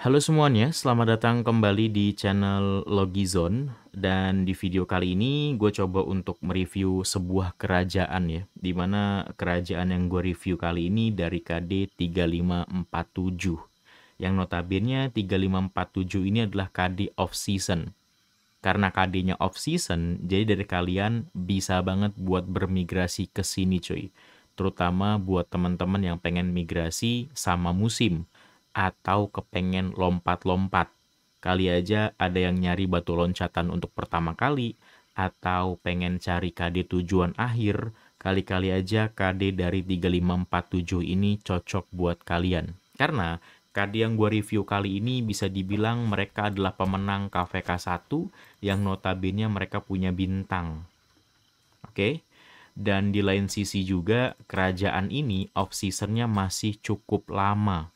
Halo semuanya, selamat datang kembali di channel Zone dan di video kali ini gue coba untuk mereview sebuah kerajaan ya dimana kerajaan yang gue review kali ini dari KD 3547 yang notabene 3547 ini adalah KD off season karena KD-nya off season jadi dari kalian bisa banget buat bermigrasi ke sini cuy terutama buat teman-teman yang pengen migrasi sama musim atau kepengen lompat-lompat. Kali aja ada yang nyari batu loncatan untuk pertama kali, atau pengen cari KD tujuan akhir, kali-kali aja KD dari 3547 ini cocok buat kalian. Karena KD yang gue review kali ini bisa dibilang mereka adalah pemenang KVK 1 yang notabene mereka punya bintang. Oke? Dan di lain sisi juga, kerajaan ini off-seasonnya masih cukup lama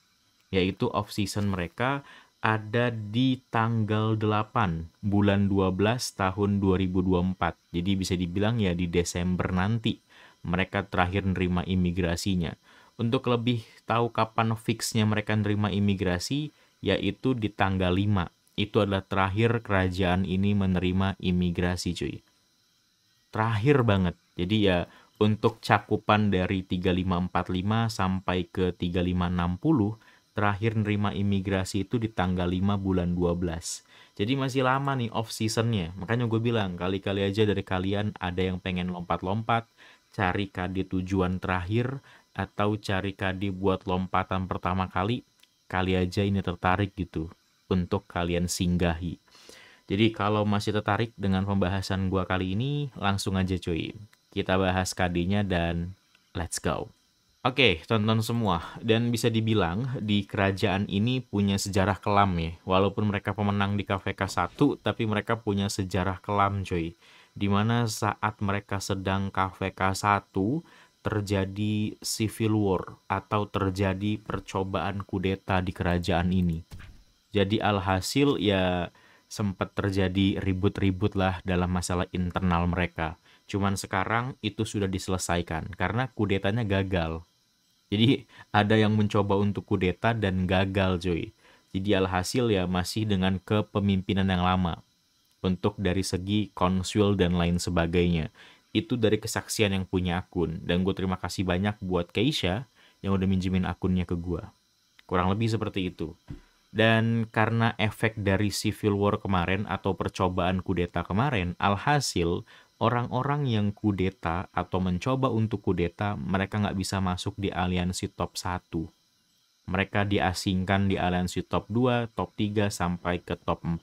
yaitu off season mereka ada di tanggal 8 bulan 12 tahun 2024. Jadi bisa dibilang ya di Desember nanti mereka terakhir nerima imigrasinya. Untuk lebih tahu kapan fixnya mereka nerima imigrasi, yaitu di tanggal 5. Itu adalah terakhir kerajaan ini menerima imigrasi cuy. Terakhir banget. Jadi ya untuk cakupan dari 3545 sampai ke 3560 terakhir nerima imigrasi itu di tanggal 5 bulan 12. Jadi masih lama nih off seasonnya. Makanya gue bilang kali-kali aja dari kalian ada yang pengen lompat-lompat, cari kadi tujuan terakhir atau cari kadi buat lompatan pertama kali, kali aja ini tertarik gitu untuk kalian singgahi. Jadi kalau masih tertarik dengan pembahasan gue kali ini, langsung aja cuy. Kita bahas kadinya dan let's go. Oke, okay, tonton semua. Dan bisa dibilang di kerajaan ini punya sejarah kelam ya. Walaupun mereka pemenang di KVK 1, tapi mereka punya sejarah kelam coy. Dimana saat mereka sedang KVK 1, terjadi civil war atau terjadi percobaan kudeta di kerajaan ini. Jadi alhasil ya sempat terjadi ribut-ribut lah dalam masalah internal mereka. Cuman sekarang itu sudah diselesaikan karena kudetanya gagal jadi ada yang mencoba untuk kudeta dan gagal cuy. Jadi alhasil ya masih dengan kepemimpinan yang lama. Untuk dari segi konsul dan lain sebagainya. Itu dari kesaksian yang punya akun. Dan gue terima kasih banyak buat Keisha yang udah minjemin akunnya ke gue. Kurang lebih seperti itu. Dan karena efek dari civil war kemarin atau percobaan kudeta kemarin, alhasil orang-orang yang kudeta atau mencoba untuk kudeta, mereka nggak bisa masuk di aliansi top 1. Mereka diasingkan di aliansi top 2, top 3, sampai ke top 4.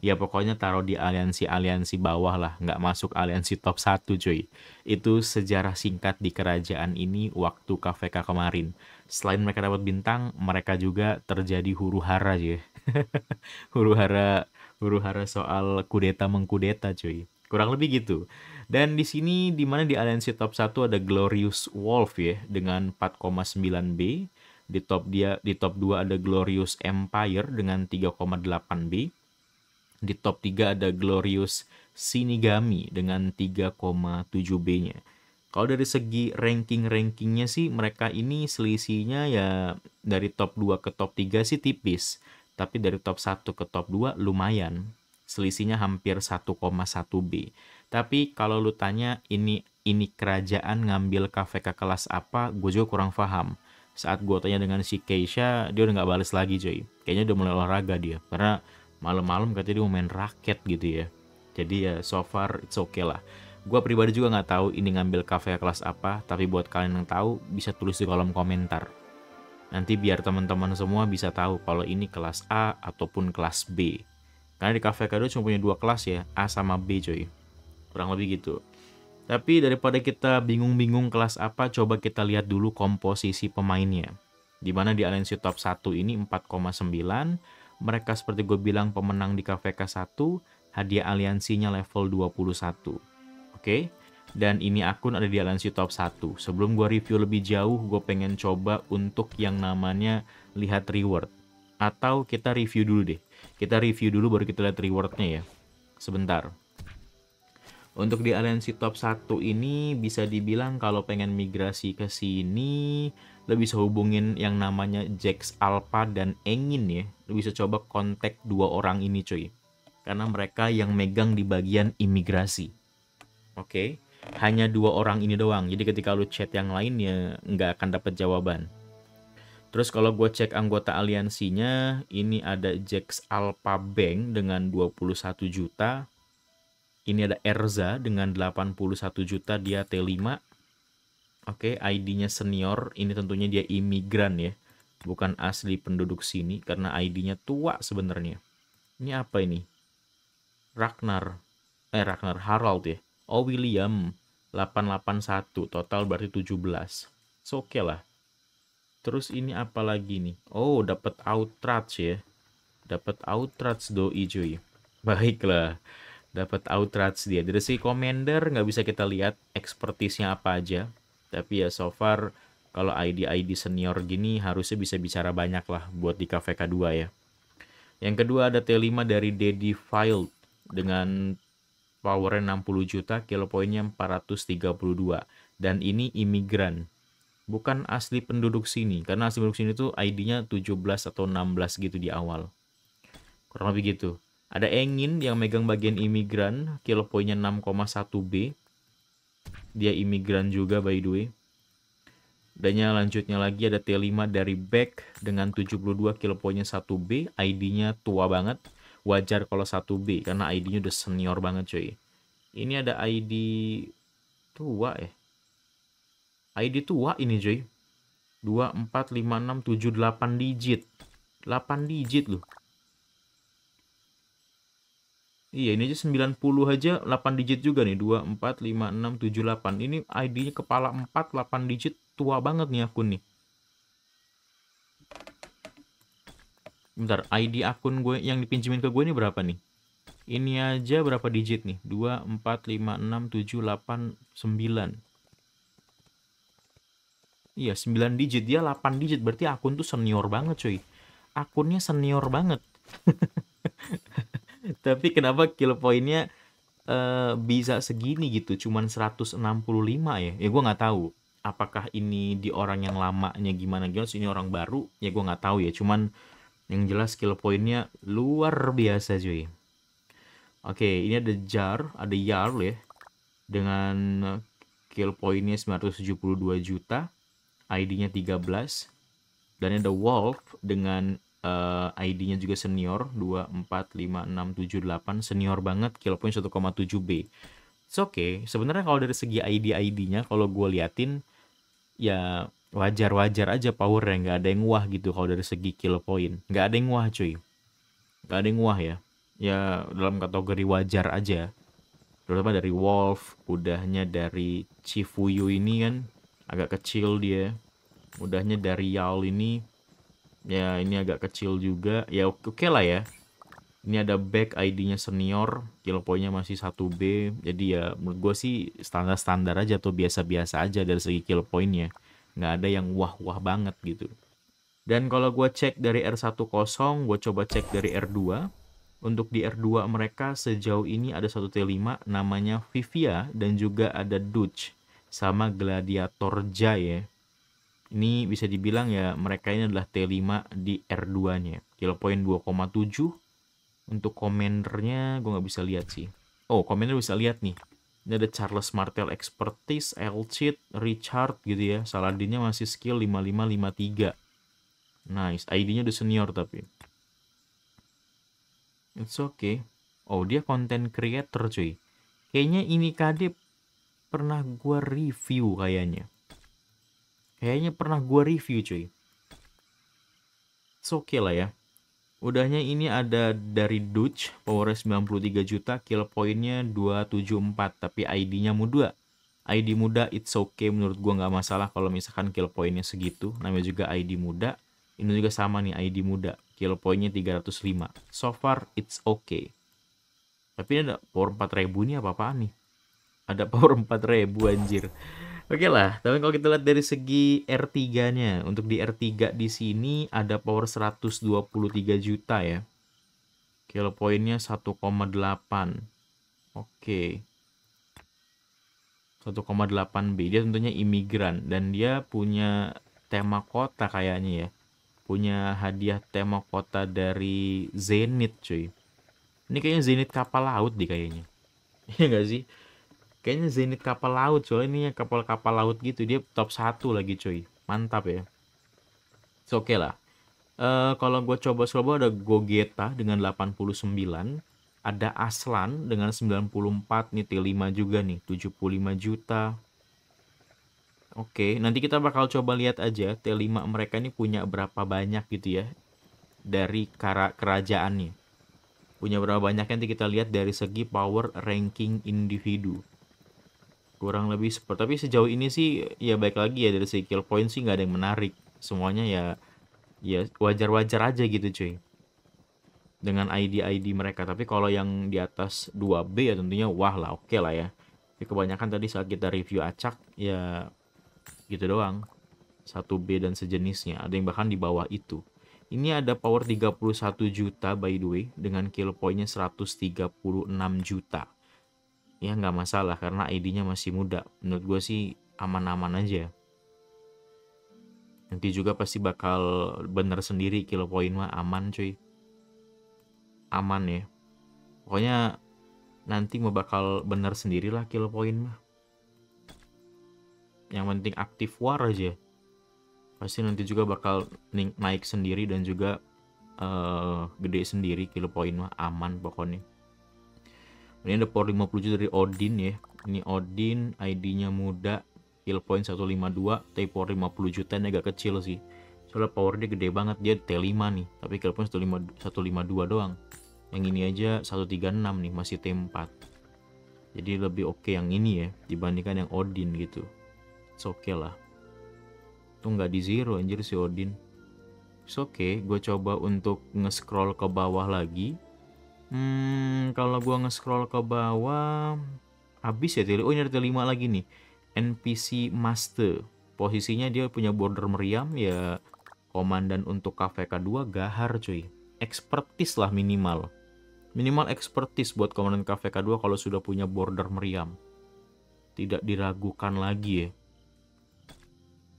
Ya pokoknya taruh di aliansi-aliansi bawah lah, nggak masuk aliansi top 1 cuy. Itu sejarah singkat di kerajaan ini waktu KVK kemarin. Selain mereka dapat bintang, mereka juga terjadi huru hara cuy. huru hara huru hara soal kudeta mengkudeta cuy Kurang lebih gitu. Dan di sini di mana di aliansi top 1 ada Glorious Wolf ya dengan 4,9B. Di top dia di top 2 ada Glorious Empire dengan 3,8B. Di top 3 ada Glorious Shinigami dengan 3,7B-nya. Kalau dari segi ranking-rankingnya sih mereka ini selisihnya ya dari top 2 ke top 3 sih tipis. Tapi dari top 1 ke top 2 lumayan selisihnya hampir 1,1 B. Tapi kalau lu tanya ini ini kerajaan ngambil kafe kelas apa, gue juga kurang paham. Saat gue tanya dengan si Keisha, dia udah gak balas lagi coy. Kayaknya udah mulai olahraga dia, karena malam-malam katanya dia mau main raket gitu ya. Jadi ya so far it's okay lah. Gue pribadi juga gak tahu ini ngambil kafe kelas apa, tapi buat kalian yang tahu bisa tulis di kolom komentar. Nanti biar teman-teman semua bisa tahu kalau ini kelas A ataupun kelas B. Karena di Cafe Kado cuma punya dua kelas ya, A sama B coy. Kurang lebih gitu. Tapi daripada kita bingung-bingung kelas apa, coba kita lihat dulu komposisi pemainnya. Di mana di Alensi Top 1 ini 4,9, mereka seperti gue bilang pemenang di K 1, hadiah aliansinya level 21. Oke, okay? dan ini akun ada di Alensi Top 1. Sebelum gue review lebih jauh, gue pengen coba untuk yang namanya lihat reward. Atau kita review dulu deh kita review dulu baru kita lihat rewardnya ya. Sebentar. Untuk di aliansi top 1 ini bisa dibilang kalau pengen migrasi ke sini lo bisa hubungin yang namanya Jax Alpha dan Engin ya. Lo bisa coba kontak dua orang ini cuy. Karena mereka yang megang di bagian imigrasi. Oke, okay? hanya dua orang ini doang. Jadi ketika lo chat yang lainnya nggak akan dapat jawaban. Terus kalau gue cek anggota aliansinya, ini ada Jax Alpha Bank dengan 21 juta. Ini ada Erza dengan 81 juta, dia T5. Oke, ID-nya senior, ini tentunya dia imigran ya. Bukan asli penduduk sini karena ID-nya tua sebenarnya. Ini apa ini? Ragnar. Eh, Ragnar Harald ya. Oh, William. 881, total berarti 17. So, oke okay lah Terus ini apa lagi nih? Oh, dapat outrage ya. Dapat outrage doi cuy. Baiklah. Dapat outrage dia. Dari si commander nggak bisa kita lihat ekspertisnya apa aja. Tapi ya so far kalau ID-ID senior gini harusnya bisa bicara banyak lah buat di KVK 2 ya. Yang kedua ada T5 dari Daddy Filed dengan powernya 60 juta, kilo poinnya 432. Dan ini imigran bukan asli penduduk sini karena asli penduduk sini itu ID-nya 17 atau 16 gitu di awal kurang lebih gitu ada Engin yang megang bagian imigran kilo poinnya 6,1B dia imigran juga by the way dan yang lanjutnya lagi ada T5 dari Beck dengan 72 kilo poinnya 1B ID-nya tua banget wajar kalau 1B karena ID-nya udah senior banget cuy ini ada ID tua eh. ID tua ini cuy. 2, 4, 5, 6, 7, 8 digit. 8 digit loh. Iya, ini aja 90 aja 8 digit juga nih. 2, 4, 5, 6, 7, 8. Ini ID-nya kepala 4, 8 digit. Tua banget nih akun nih. Bentar, ID akun gue yang dipinjemin ke gue ini berapa nih? Ini aja berapa digit nih? 2, 4, 5, 6, 7, 8, 9. Iya, 9 digit. Dia 8 digit. Berarti akun tuh senior banget, cuy. Akunnya senior banget. Tapi kenapa kill pointnya uh, bisa segini gitu? Cuman 165 ya? Ya gue nggak tahu. Apakah ini di orang yang lamanya gimana gimana? Ini orang baru? Ya gue nggak tahu ya. Cuman yang jelas kill pointnya luar biasa, cuy. Oke, ini ada jar, ada yarl ya. Dengan kill puluh 972 juta ID-nya 13 dan ada Wolf dengan uh, eh, ID-nya juga senior 2 4 5 6 7 8 senior banget kill point 1,7B. It's okay. Sebenarnya kalau dari segi ID ID-nya kalau gue liatin ya wajar-wajar aja Power yang nggak ada yang wah gitu kalau dari segi kill point. Nggak ada yang wah cuy. Nggak ada yang wah ya. Ya dalam kategori wajar aja. Terutama dari Wolf, udahnya dari Chifuyu ini kan agak kecil dia mudahnya dari Yaul ini ya ini agak kecil juga ya oke okay lah ya ini ada back ID-nya senior kilo nya masih 1B jadi ya menurut gue sih standar-standar aja atau biasa-biasa aja dari segi kilo nya nggak ada yang wah-wah banget gitu dan kalau gue cek dari R10 gue coba cek dari R2 untuk di R2 mereka sejauh ini ada satu T5 namanya Vivia dan juga ada Dutch sama Gladiator jaya ya. Ini bisa dibilang ya mereka ini adalah T5 di R2-nya. Kill point 2,7. Untuk komendernya gue nggak bisa lihat sih. Oh, komender bisa lihat nih. Ini ada Charles Martel Expertise, Elchit, Richard gitu ya. Saladinnya masih skill 5553. Nice. ID-nya udah senior tapi. It's okay. Oh, dia content creator cuy. Kayaknya ini kadip pernah gue review kayaknya. Kayaknya pernah gue review cuy. It's okay lah ya. Udahnya ini ada dari Dutch, powernya 93 juta, kill pointnya 274, tapi ID-nya muda. ID muda it's okay menurut gue nggak masalah kalau misalkan kill pointnya segitu, namanya juga ID muda. Ini juga sama nih ID muda, kill pointnya 305. So far it's okay. Tapi ini ada power 4000 ini apa-apaan nih? ada power 4000 anjir Oke okay lah, tapi kalau kita lihat dari segi R3-nya, untuk di R3 di sini ada power 123 juta ya. Kilo poinnya 1,8. Oke. Okay. 1,8B. Dia tentunya imigran dan dia punya tema kota kayaknya ya. Punya hadiah tema kota dari Zenith cuy. Ini kayaknya Zenith kapal laut di kayaknya. Iya gak sih? Kayaknya zenith kapal laut soalnya ini kapal-kapal laut gitu dia top satu lagi cuy. Mantap ya. so oke okay lah. Uh, kalau gue coba coba ada Gogeta dengan 89, ada Aslan dengan 94 nih T5 juga nih 75 juta. Oke, okay, nanti kita bakal coba lihat aja T5 mereka ini punya berapa banyak gitu ya dari kara kerajaannya Punya berapa banyak nanti kita lihat dari segi power ranking individu kurang lebih seperti tapi sejauh ini sih ya baik lagi ya dari segi kill point sih nggak ada yang menarik semuanya ya ya wajar-wajar aja gitu cuy dengan ID-ID mereka tapi kalau yang di atas 2B ya tentunya wah lah oke okay lah ya tapi kebanyakan tadi saat kita review acak ya gitu doang 1B dan sejenisnya ada yang bahkan di bawah itu ini ada power 31 juta by the way dengan kill pointnya 136 juta ya nggak masalah karena ID-nya masih muda. Menurut gue sih aman-aman aja. Nanti juga pasti bakal bener sendiri kilo poin mah aman cuy. Aman ya. Pokoknya nanti mau bakal bener sendiri lah kilo poin mah. Yang penting aktif war aja. Pasti nanti juga bakal naik sendiri dan juga uh, gede sendiri kilo poin mah aman pokoknya ini ada power 57 dari Odin ya ini Odin ID-nya muda kill point 152 tapi power 50 juta ini agak kecil sih soalnya power dia gede banget dia T5 nih tapi kill point 152 doang yang ini aja 136 nih masih T4 jadi lebih oke okay yang ini ya dibandingkan yang Odin gitu it's okay lah Itu nggak di zero anjir si Odin it's okay gue coba untuk nge-scroll ke bawah lagi Hmm, kalau gua nge-scroll ke bawah habis ya Tili. Oh, ini ada lima 5 lagi nih. NPC Master. Posisinya dia punya border meriam ya komandan untuk KVK2 gahar cuy. Expertis lah minimal. Minimal expertise buat komandan KVK2 kalau sudah punya border meriam. Tidak diragukan lagi ya.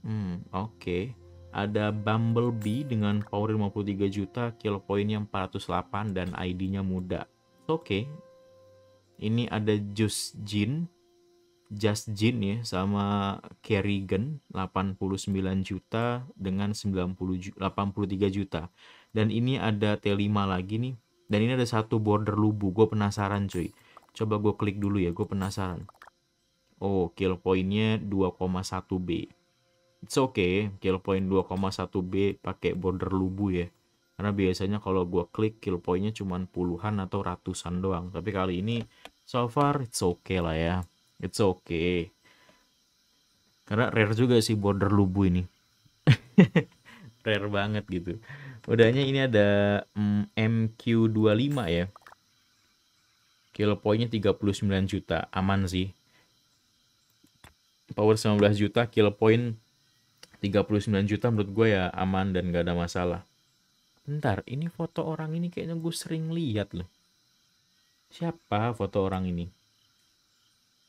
Hmm, oke. Okay ada Bumblebee dengan power 53 juta, kill pointnya 408 dan ID-nya muda. Oke. Okay. Ini ada Just Jin, Just Jin ya sama Kerrigan 89 juta dengan 90 83 juta. Dan ini ada T5 lagi nih. Dan ini ada satu border lubu, gue penasaran cuy. Coba gue klik dulu ya, gue penasaran. Oh, kill pointnya 2,1B it's okay kill point 2,1B pakai border lubu ya karena biasanya kalau gua klik kill pointnya cuma puluhan atau ratusan doang tapi kali ini so far it's okay lah ya it's okay karena rare juga sih border lubu ini rare banget gitu udahnya ini ada mm, MQ25 ya kill pointnya 39 juta aman sih power 19 juta kill point 39 juta menurut gue ya aman dan gak ada masalah. Bentar, ini foto orang ini kayaknya gue sering lihat loh. Siapa foto orang ini?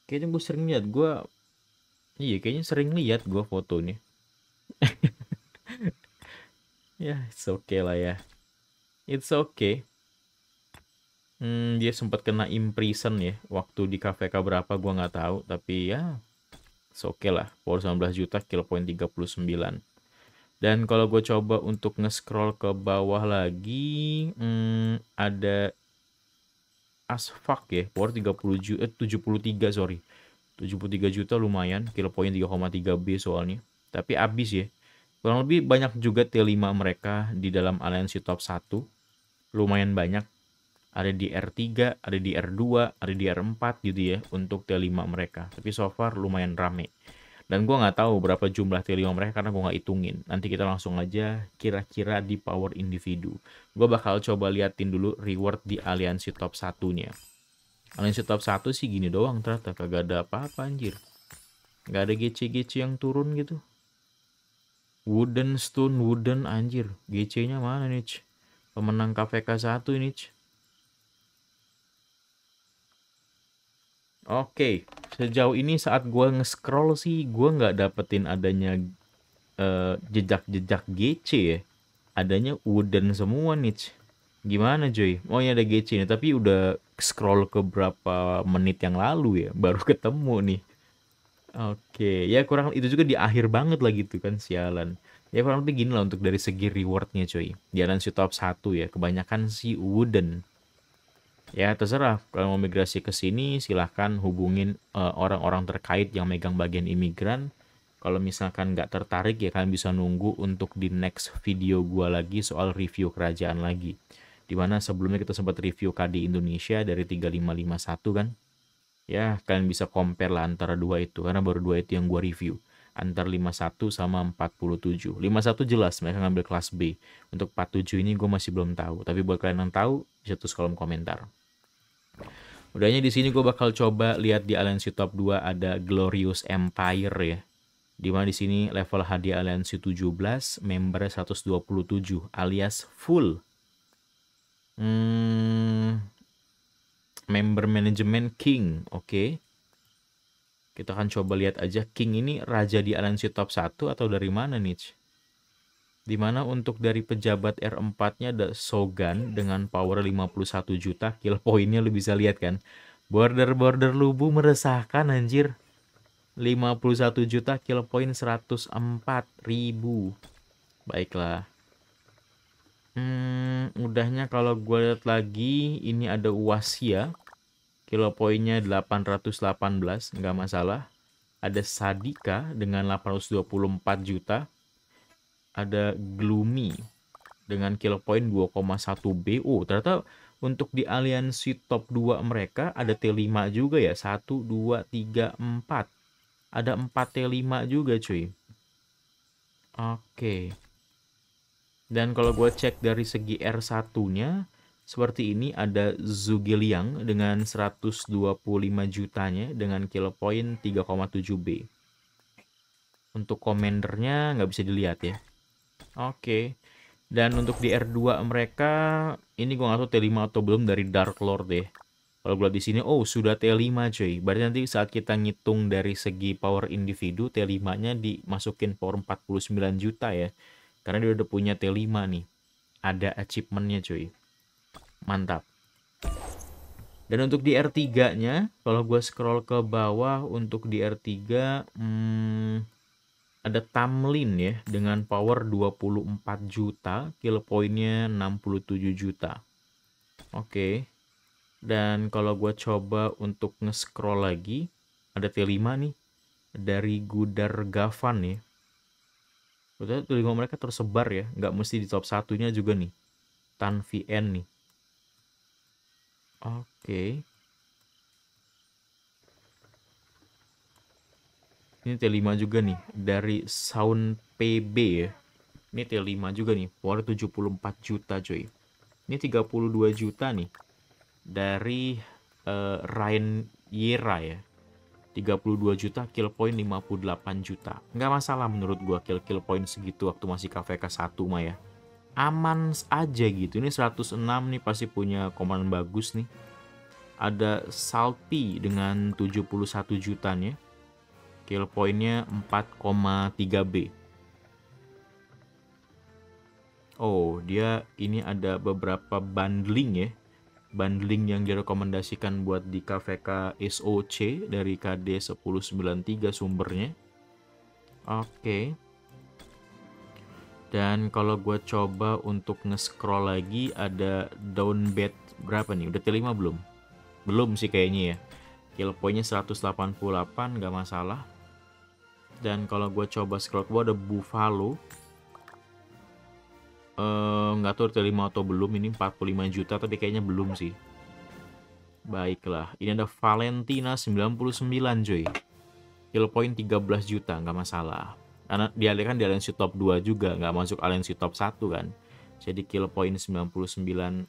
Kayaknya gue sering lihat, gue... Iya, kayaknya sering lihat gue fotonya. ya, it's okay lah ya. It's okay. Hmm, dia sempat kena imprison ya waktu di kafe berapa gue gak tahu tapi ya so oke okay lah power 19 juta kill point 39 dan kalau gue coba untuk nge-scroll ke bawah lagi hmm, ada asfak ya power 30 juta eh, 73 sorry 73 juta lumayan kill point 3,3 B soalnya tapi abis ya kurang lebih banyak juga T5 mereka di dalam aliansi top 1 lumayan banyak ada di R3, ada di R2, ada di R4 gitu ya untuk T5 mereka. Tapi so far lumayan rame. Dan gue nggak tahu berapa jumlah T5 mereka karena gue nggak hitungin. Nanti kita langsung aja kira-kira di power individu. Gue bakal coba liatin dulu reward di aliansi top satunya. Aliansi top 1 sih gini doang ternyata kagak ada apa-apa anjir. Gak ada GC-GC yang turun gitu. Wooden, stone, wooden, anjir. GC-nya mana nih? Pemenang KVK 1 ini. Oke, okay. sejauh ini saat gue nge-scroll sih, gue nggak dapetin adanya eh, jejak-jejak uh, GC ya. Adanya wooden semua nih. Gimana Joy? Oh ya ada GC nih, tapi udah scroll ke berapa menit yang lalu ya, baru ketemu nih. Oke, okay. ya kurang itu juga di akhir banget lah gitu kan, sialan. Ya kurang lebih gini lah untuk dari segi rewardnya coy. Jalan si top 1 ya, kebanyakan si wooden. Ya terserah kalau mau migrasi ke sini silahkan hubungin orang eh, orang-orang terkait yang megang bagian imigran. Kalau misalkan nggak tertarik ya kalian bisa nunggu untuk di next video gua lagi soal review kerajaan lagi. Dimana sebelumnya kita sempat review KD Indonesia dari 3551 kan. Ya kalian bisa compare lah antara dua itu karena baru dua itu yang gua review antar 51 sama 47. 51 jelas mereka ngambil kelas B. Untuk 47 ini gue masih belum tahu. Tapi buat kalian yang tahu, bisa tulis kolom komentar. Udahnya di sini gue bakal coba lihat di aliansi top 2 ada Glorious Empire ya. Dimana di sini level hadiah aliansi 17, member 127 alias full. Hmm, member manajemen King, oke. Okay. Kita akan coba lihat aja King ini raja di aliansi top 1 atau dari mana nih? Dimana untuk dari pejabat R4-nya ada Sogan dengan power 51 juta. Kill pointnya lu bisa lihat kan. Border-border Lubu meresahkan anjir. 51 juta kill point 104 ribu. Baiklah. Hmm, udahnya kalau gue lihat lagi ini ada Wasia. Kill pointnya 818, nggak masalah. Ada Sadika dengan 824 juta ada Gloomy dengan kill point 2,1 BU. Ternyata untuk di aliansi top 2 mereka ada T5 juga ya. 1, 2, 3, 4. Ada 4 T5 juga cuy. Oke. Dan kalau gue cek dari segi R1-nya, seperti ini ada Zugeliang dengan 125 jutanya dengan kill point 3,7B. Untuk komendernya nggak bisa dilihat ya. Oke. Dan untuk di R2 mereka ini gua gak tau T5 atau belum dari Dark Lord deh. Kalau gue di sini, oh sudah T5 cuy. Berarti nanti saat kita ngitung dari segi power individu, T5-nya dimasukin power 49 juta ya. Karena dia udah punya T5 nih. Ada achievementnya cuy. Mantap. Dan untuk di R3-nya, kalau gue scroll ke bawah untuk di R3, hmm, ada Tamlin ya dengan power 24 juta, kill pointnya 67 juta. Oke. Dan kalau gue coba untuk nge-scroll lagi, ada T5 nih dari Gudar Gavan ya. T5 mereka tersebar ya, nggak mesti di top satunya juga nih. Tan VN nih. Oke. Okay. Ini T5 juga nih dari Sound PB ya. Ini T5 juga nih, power 74 juta cuy. Ini 32 juta nih dari uh, Ryan Yera ya. 32 juta kill point 58 juta. Nggak masalah menurut gua kill kill point segitu waktu masih KVK 1 mah ya. Aman aja gitu. Ini 106 nih pasti punya komandan bagus nih. Ada Salty dengan 71 jutanya skill poinnya 4,3B. Oh, dia ini ada beberapa bundling ya. Bundling yang direkomendasikan buat di KVK SOC dari KD 1093 sumbernya. Oke. Okay. Dan kalau gue coba untuk nge-scroll lagi ada down bed berapa nih? Udah T5 belum? Belum sih kayaknya ya. Kill pointnya 188 gak masalah dan kalau gue coba scroll gue ada Buffalo eh, nggak uh, tahu terima atau belum ini 45 juta tapi kayaknya belum sih baiklah ini ada Valentina 99 cuy kill point 13 juta nggak masalah karena dialihkan di Alensi top 2 juga nggak masuk Alensi top 1 kan jadi kill point 99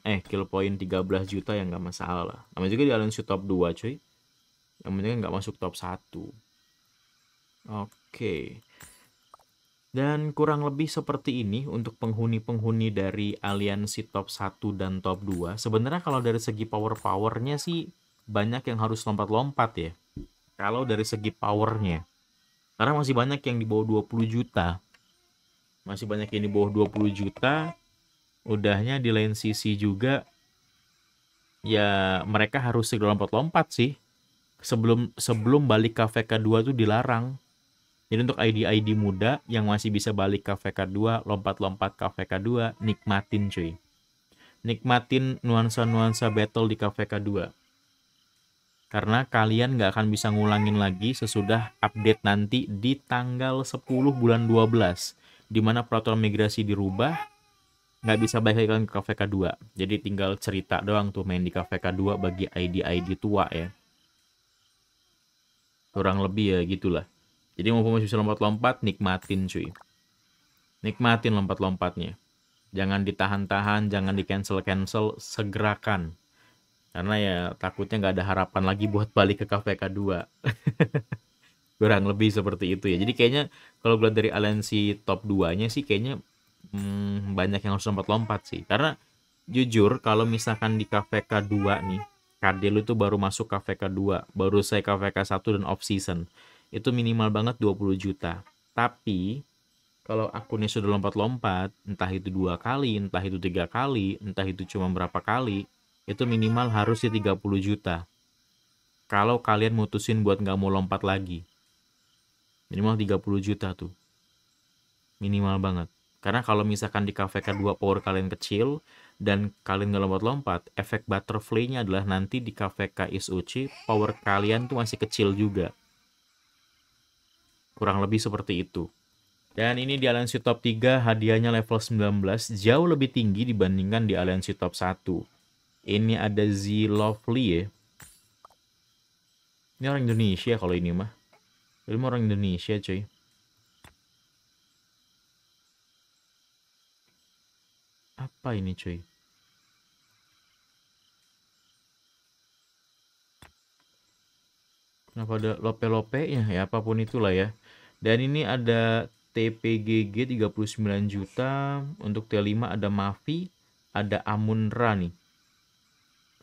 eh kill point 13 juta yang nggak masalah lah namanya juga di Alensi top 2 cuy yang penting nggak masuk top 1 oke Oke. Dan kurang lebih seperti ini untuk penghuni-penghuni dari aliansi top 1 dan top 2. Sebenarnya kalau dari segi power-powernya sih banyak yang harus lompat-lompat ya. Kalau dari segi powernya. Karena masih banyak yang di bawah 20 juta. Masih banyak yang di bawah 20 juta. Udahnya di lain sisi juga ya mereka harus segera lompat-lompat sih. Sebelum sebelum balik ke VK2 tuh dilarang jadi untuk ID-ID muda yang masih bisa balik ke VK2, lompat-lompat ke VK2, nikmatin cuy. Nikmatin nuansa-nuansa battle di KVK2. Karena kalian nggak akan bisa ngulangin lagi sesudah update nanti di tanggal 10 bulan 12. Dimana peraturan migrasi dirubah, nggak bisa balik lagi ke KVK2. Jadi tinggal cerita doang tuh main di KVK2 bagi ID-ID tua ya. Kurang lebih ya gitulah. Jadi mau masih bisa lompat-lompat, nikmatin cuy. Nikmatin lompat-lompatnya. Jangan ditahan-tahan, jangan di-cancel-cancel, segerakan. Karena ya takutnya nggak ada harapan lagi buat balik ke KPK 2. Kurang lebih seperti itu ya. Jadi kayaknya kalau gue dari aliansi top 2-nya sih kayaknya hmm, banyak yang harus lompat-lompat sih. Karena jujur kalau misalkan di KVK 2 nih, KD lu tuh baru masuk KVK 2, baru saya KVK 1 dan off season itu minimal banget 20 juta. Tapi kalau akunnya sudah lompat-lompat, entah itu dua kali, entah itu tiga kali, entah itu cuma berapa kali, itu minimal harus di 30 juta. Kalau kalian mutusin buat nggak mau lompat lagi, minimal 30 juta tuh. Minimal banget. Karena kalau misalkan di KVK2 power kalian kecil dan kalian nggak lompat-lompat, efek butterfly-nya adalah nanti di KVK SOC power kalian tuh masih kecil juga Kurang lebih seperti itu. Dan ini di aliansi top 3 hadiahnya level 19 jauh lebih tinggi dibandingkan di aliansi top 1. Ini ada Z Lovely ya. Ini orang Indonesia kalau ini mah. Ini orang Indonesia cuy. Apa ini cuy? Kenapa ada lope ya? ya apapun itulah ya. Dan ini ada TPGG 39 juta, untuk T5 ada Mavi, ada Amunra nih.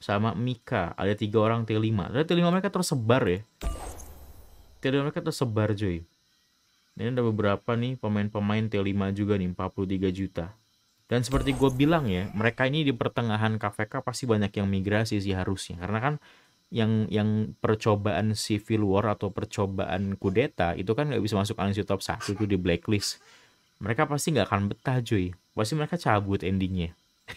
Sama Mika, ada tiga orang T5. Ada T5 mereka tersebar ya. T5 mereka tersebar coy. Ini ada beberapa nih pemain-pemain T5 juga nih, 43 juta. Dan seperti gue bilang ya, mereka ini di pertengahan KVK pasti banyak yang migrasi sih harusnya. Karena kan yang yang percobaan civil war atau percobaan kudeta itu kan nggak bisa masuk analisis top satu itu di blacklist mereka pasti nggak akan betah cuy pasti mereka cabut endingnya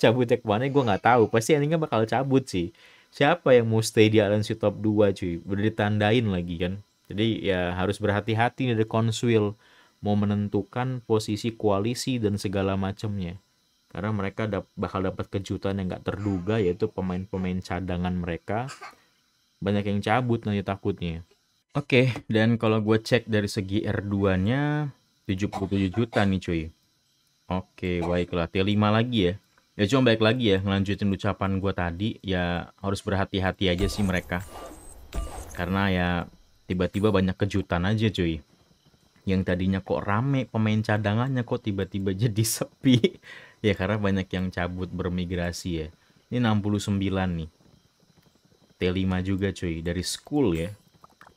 cabut yang mana gue nggak tahu pasti endingnya bakal cabut sih siapa yang mau stay di analisis top 2 cuy udah ditandain lagi kan jadi ya harus berhati-hati nih ada Consul mau menentukan posisi koalisi dan segala macamnya karena mereka dap bakal dapat kejutan yang gak terduga yaitu pemain-pemain cadangan mereka banyak yang cabut nanti takutnya. Oke, okay, dan kalau gue cek dari segi R2-nya 77 juta nih cuy. Oke, okay, baiklah. T5 lagi ya. Ya cuma baik lagi ya, ngelanjutin ucapan gue tadi, ya harus berhati-hati aja sih mereka. Karena ya tiba-tiba banyak kejutan aja cuy. Yang tadinya kok rame pemain cadangannya kok tiba-tiba jadi sepi ya karena banyak yang cabut bermigrasi ya ini 69 nih T5 juga cuy dari school ya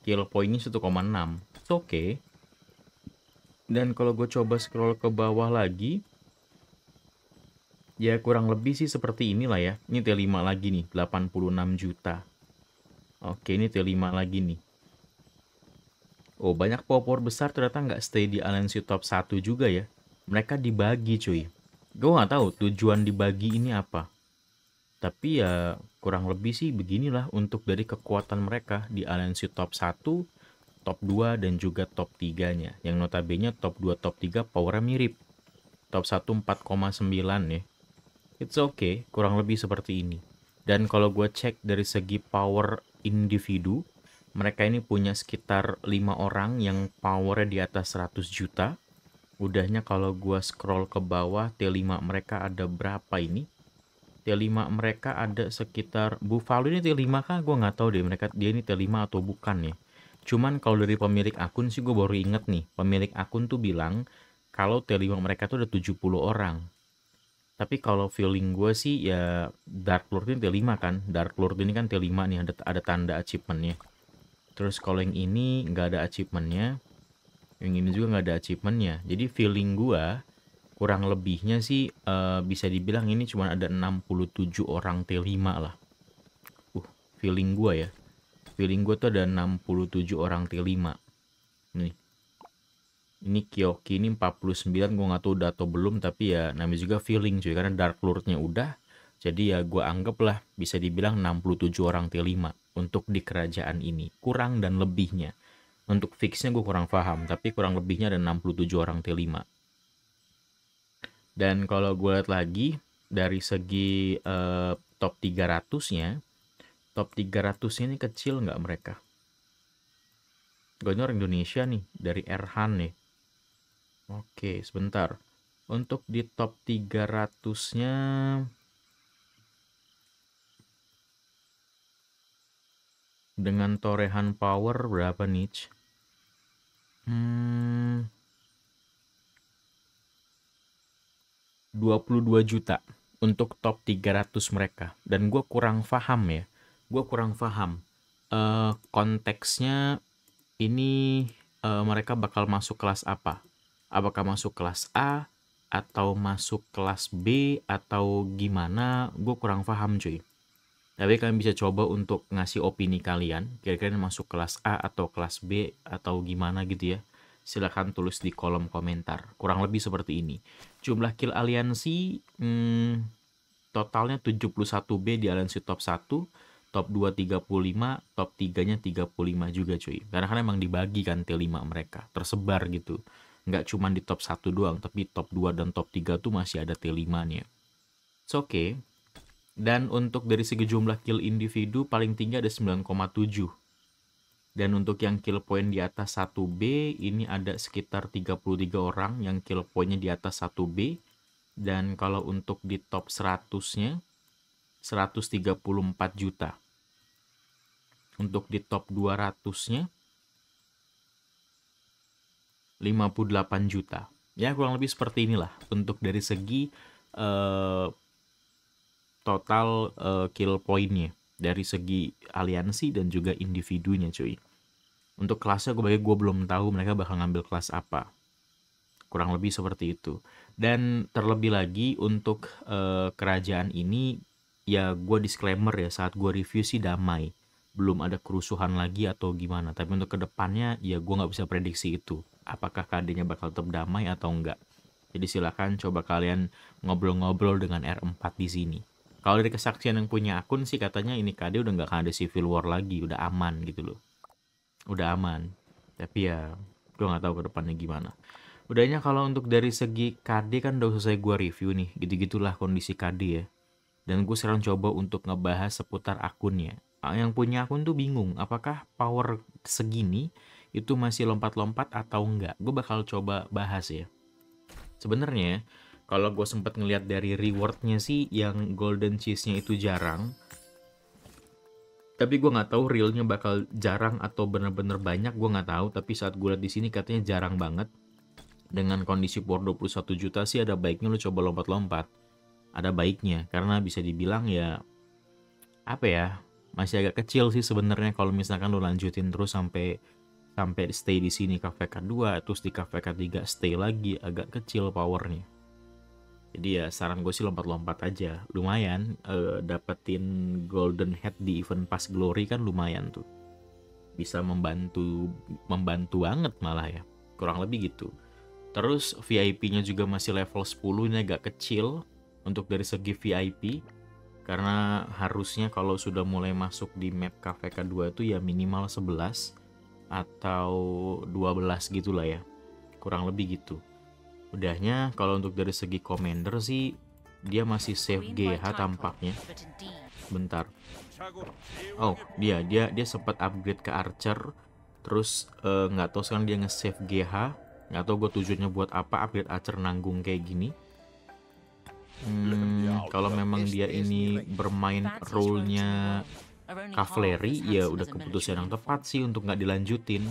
kill pointnya 1,6 oke okay dan kalau gue coba scroll ke bawah lagi ya kurang lebih sih seperti inilah ya ini T5 lagi nih 86 juta oke ini T5 lagi nih oh banyak popor besar ternyata nggak stay di Alliance top 1 juga ya mereka dibagi cuy gue nggak tahu tujuan dibagi ini apa tapi ya kurang lebih sih beginilah untuk dari kekuatan mereka di aliansi top 1 top 2 dan juga top 3 nya yang notabene top 2 top 3 powernya mirip top 1 4,9 ya it's okay kurang lebih seperti ini dan kalau gue cek dari segi power individu mereka ini punya sekitar lima orang yang powernya di atas 100 juta Udahnya kalau gua scroll ke bawah T5 mereka ada berapa ini? T5 mereka ada sekitar Buffalo ini T5 kah? Gua nggak tahu deh mereka dia ini T5 atau bukan ya. Cuman kalau dari pemilik akun sih gue baru inget nih, pemilik akun tuh bilang kalau T5 mereka tuh ada 70 orang. Tapi kalau feeling gue sih ya Dark Lord ini T5 kan. Dark Lord ini kan T5 nih ada, ada tanda achievementnya. Terus kalau yang ini nggak ada achievementnya yang ini juga nggak ada achievementnya jadi feeling gua kurang lebihnya sih uh, bisa dibilang ini cuma ada 67 orang T5 lah uh feeling gua ya feeling gua tuh ada 67 orang T5 nih ini Kyoki ini 49 gue nggak tahu udah atau belum tapi ya namanya juga feeling cuy karena Dark Lordnya udah jadi ya gue anggap lah bisa dibilang 67 orang T5 untuk di kerajaan ini kurang dan lebihnya untuk fixnya gue kurang paham, tapi kurang lebihnya ada 67 orang T5. Dan kalau gue lihat lagi, dari segi uh, top 300-nya, top 300 ini kecil nggak mereka? Gue orang Indonesia nih, dari Erhan nih. Oke, sebentar. Untuk di top 300-nya dengan torehan power berapa niche? Hmm, 22 juta untuk top 300 mereka dan gue kurang paham ya gue kurang paham uh, eh, konteksnya ini uh, mereka bakal masuk kelas apa apakah masuk kelas A atau masuk kelas B atau gimana gue kurang paham cuy tapi kalian bisa coba untuk ngasih opini kalian, kira-kira masuk kelas A atau kelas B atau gimana gitu ya. Silahkan tulis di kolom komentar, kurang lebih seperti ini. Jumlah kill aliansi hmm, totalnya 71B di aliansi top 1, top 2 35, top 3-nya 35 juga cuy. Karena kan emang dibagi kan T5 mereka, tersebar gitu. Nggak cuma di top 1 doang, tapi top 2 dan top 3 tuh masih ada T5-nya. It's okay, dan untuk dari segi jumlah kill individu paling tinggi ada 9,7. Dan untuk yang kill point di atas 1B ini ada sekitar 33 orang yang kill pointnya di atas 1B. Dan kalau untuk di top 100-nya 134 juta. Untuk di top 200-nya 58 juta. Ya kurang lebih seperti inilah untuk dari segi uh, total uh, kill pointnya dari segi aliansi dan juga individunya cuy. Untuk kelasnya gue bagi gue belum tahu mereka bakal ngambil kelas apa. Kurang lebih seperti itu. Dan terlebih lagi untuk uh, kerajaan ini ya gue disclaimer ya saat gue review sih damai belum ada kerusuhan lagi atau gimana tapi untuk kedepannya ya gue nggak bisa prediksi itu apakah kadenya bakal tetap damai atau enggak jadi silahkan coba kalian ngobrol-ngobrol dengan R4 di sini kalau dari kesaksian yang punya akun sih katanya ini KD udah nggak akan ada civil war lagi, udah aman gitu loh. Udah aman. Tapi ya gue nggak tahu ke depannya gimana. Udahnya kalau untuk dari segi KD kan udah selesai gue review nih, gitu-gitulah kondisi KD ya. Dan gue sekarang coba untuk ngebahas seputar akunnya. Ah, yang punya akun tuh bingung, apakah power segini itu masih lompat-lompat atau enggak? Gue bakal coba bahas ya. Sebenarnya kalau gue sempat ngelihat dari rewardnya sih yang golden cheese-nya itu jarang. Tapi gue nggak tahu realnya bakal jarang atau bener-bener banyak gue nggak tahu. Tapi saat gue lihat di sini katanya jarang banget. Dengan kondisi power 21 juta sih ada baiknya lu coba lompat-lompat. Ada baiknya karena bisa dibilang ya apa ya masih agak kecil sih sebenarnya kalau misalkan lu lanjutin terus sampai sampai stay di sini kafe k 2 terus di kafe k 3 stay lagi agak kecil powernya jadi ya saran gue sih lompat-lompat aja lumayan uh, dapetin golden head di event pas glory kan lumayan tuh bisa membantu membantu banget malah ya kurang lebih gitu terus VIP-nya juga masih level 10 ini agak kecil untuk dari segi VIP karena harusnya kalau sudah mulai masuk di map KVK2 itu ya minimal 11 atau 12 gitulah ya kurang lebih gitu Udahnya kalau untuk dari segi commander sih dia masih save GH tampaknya. Bentar. Oh, iya, dia dia dia sempat upgrade ke archer terus eh, nggak uh, tahu sekarang dia nge-save GH, nggak tahu gue tujuannya buat apa upgrade archer nanggung kayak gini. Hmm, kalau memang dia ini bermain role-nya cavalry ya udah keputusan yang tepat sih untuk nggak dilanjutin.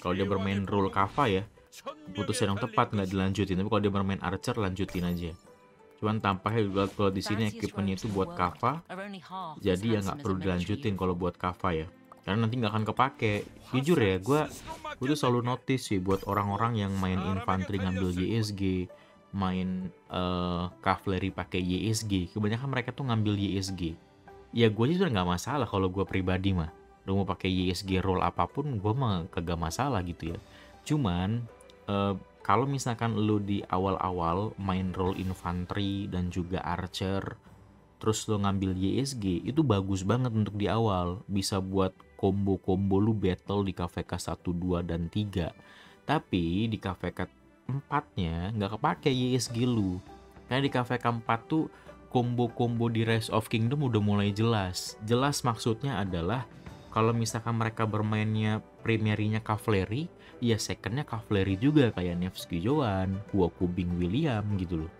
Kalau dia bermain role Kava ya, putusan yang tepat nggak dilanjutin tapi kalau dia bermain archer lanjutin aja cuman tampaknya juga kalau di sini equipmentnya itu buat kava jadi ya nggak perlu dilanjutin kalau buat kava ya karena nanti nggak akan kepake jujur ya gue gue tuh selalu notice sih buat orang-orang yang main infanteri ngambil YSG, main uh, cavalry pakai YSG kebanyakan mereka tuh ngambil YSG ya gue sih sudah nggak masalah kalau gue pribadi mah lu mau pakai YSG roll apapun gue mah kagak masalah gitu ya cuman Eh, kalau misalkan lu di awal-awal main role infantry dan juga archer terus lu ngambil YSG itu bagus banget untuk di awal bisa buat combo-combo lu battle di KVK 1, 2, dan 3 tapi di KVK 4 nya nggak kepake YSG lu karena di KVK 4 tuh combo-combo di Rise of Kingdom udah mulai jelas jelas maksudnya adalah kalau misalkan mereka bermainnya primernya Cavalry, ya secondnya Cavalry juga kayak Nevsky Joan, Hua Kubing William gitu loh.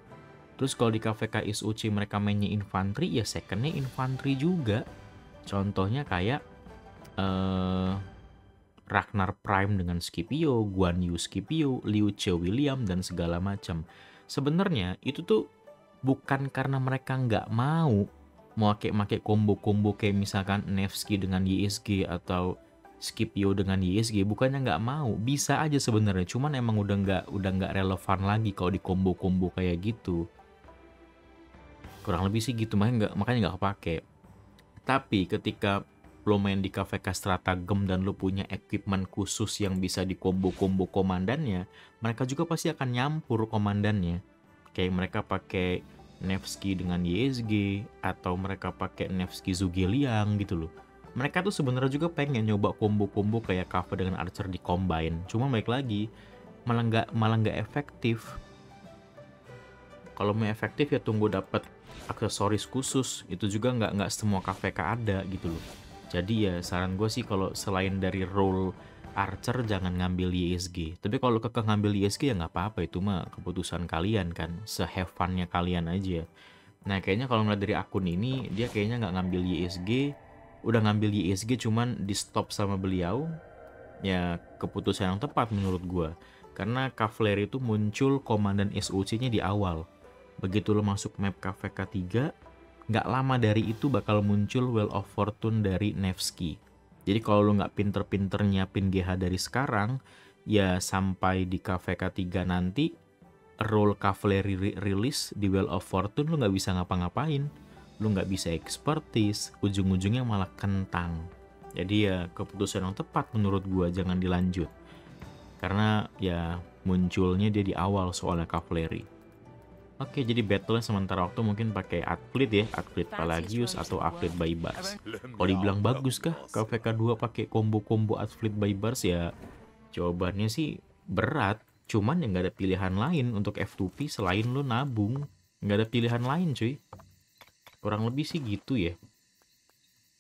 Terus kalau di KVK Isuchi mereka mainnya infanteri, ya secondnya infanteri juga. Contohnya kayak eh, Ragnar Prime dengan Scipio, Guan Yu Scipio, Liu Che William, dan segala macam. Sebenarnya itu tuh bukan karena mereka nggak mau mau pakai combo-combo kayak misalkan Nevsky dengan YSG atau Skipio dengan YSG bukannya nggak mau bisa aja sebenarnya cuman emang udah nggak udah nggak relevan lagi kalau di combo-combo kayak gitu kurang lebih sih gitu makanya nggak makanya nggak kepake tapi ketika lo main di cafe gem dan lo punya equipment khusus yang bisa di combo-combo komandannya mereka juga pasti akan nyampur komandannya kayak mereka pakai Nevsky dengan YSG atau mereka pakai Nevsky Zugeliang gitu loh. Mereka tuh sebenarnya juga pengen nyoba combo-combo kayak cover dengan Archer di combine. Cuma baik lagi malah nggak malah nggak efektif. Kalau mau efektif ya tunggu dapat aksesoris khusus. Itu juga nggak nggak semua KVK ada gitu loh. Jadi ya saran gue sih kalau selain dari role Archer jangan ngambil YSG, e Tapi kalau kekeh ngambil YSG e ya nggak apa-apa itu mah keputusan kalian kan, sehevannya kalian aja. Nah kayaknya kalau ngeliat dari akun ini dia kayaknya nggak ngambil YSG, e udah ngambil YSG cuman di stop sama beliau. Ya keputusan yang tepat menurut gue. Karena Kavler itu muncul komandan SOC-nya di awal. Begitu lo masuk map KVK 3, nggak lama dari itu bakal muncul Well of Fortune dari Nevsky jadi kalau lu nggak pinter-pinter nyiapin GH dari sekarang, ya sampai di k 3 nanti, role cavalry rilis di Well of Fortune lu nggak bisa ngapa-ngapain. Lu nggak bisa expertise, ujung-ujungnya malah kentang. Jadi ya keputusan yang tepat menurut gua jangan dilanjut. Karena ya munculnya dia di awal soalnya cavalry. Oke, jadi battle sementara waktu mungkin pakai atlet ya, atlet Palagius atau atlet Baybars. Kalau dibilang bagus kah kvk 2 pakai combo-combo atlet Baybars ya jawabannya sih berat. Cuman yang nggak ada pilihan lain untuk F2P selain lo nabung. Nggak ada pilihan lain cuy. Kurang lebih sih gitu ya.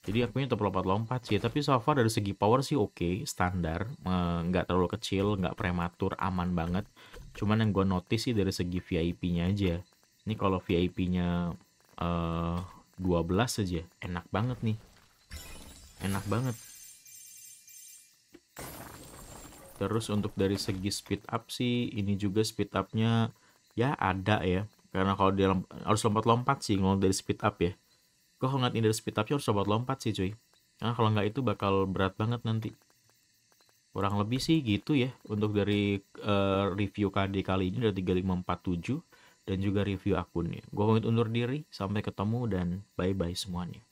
Jadi akunya tetap lompat-lompat sih, tapi so far dari segi power sih oke, okay, standar, eh, nggak terlalu kecil, nggak prematur, aman banget cuman yang gue notice sih dari segi VIP-nya aja ini kalau VIP-nya uh, eh, 12 aja enak banget nih enak banget terus untuk dari segi speed up sih ini juga speed up-nya ya ada ya karena kalau dia harus lompat-lompat sih kalau dari speed up ya gue kalau ini dari speed up-nya harus lompat-lompat sih cuy karena kalau nggak itu bakal berat banget nanti kurang lebih sih gitu ya untuk dari uh, review KD kali ini dari 3547 dan juga review akunnya. Gua pamit undur diri, sampai ketemu dan bye-bye semuanya.